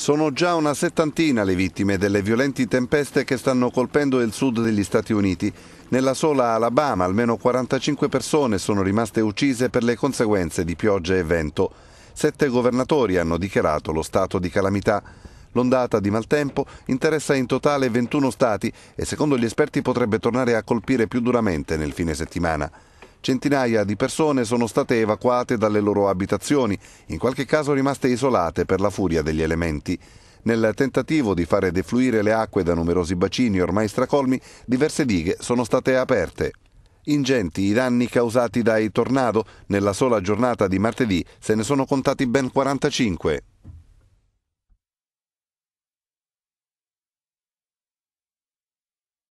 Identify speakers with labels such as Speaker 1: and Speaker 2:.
Speaker 1: Sono già una settantina le vittime delle violenti tempeste che stanno colpendo il sud degli Stati Uniti. Nella sola Alabama almeno 45 persone sono rimaste uccise per le conseguenze di pioggia e vento. Sette governatori hanno dichiarato lo stato di calamità. L'ondata di maltempo interessa in totale 21 stati e secondo gli esperti potrebbe tornare a colpire più duramente nel fine settimana. Centinaia di persone sono state evacuate dalle loro abitazioni, in qualche caso rimaste isolate per la furia degli elementi. Nel tentativo di fare defluire le acque da numerosi bacini ormai stracolmi, diverse dighe sono state aperte. Ingenti i danni causati dai tornado, nella sola giornata di martedì se ne sono contati ben 45.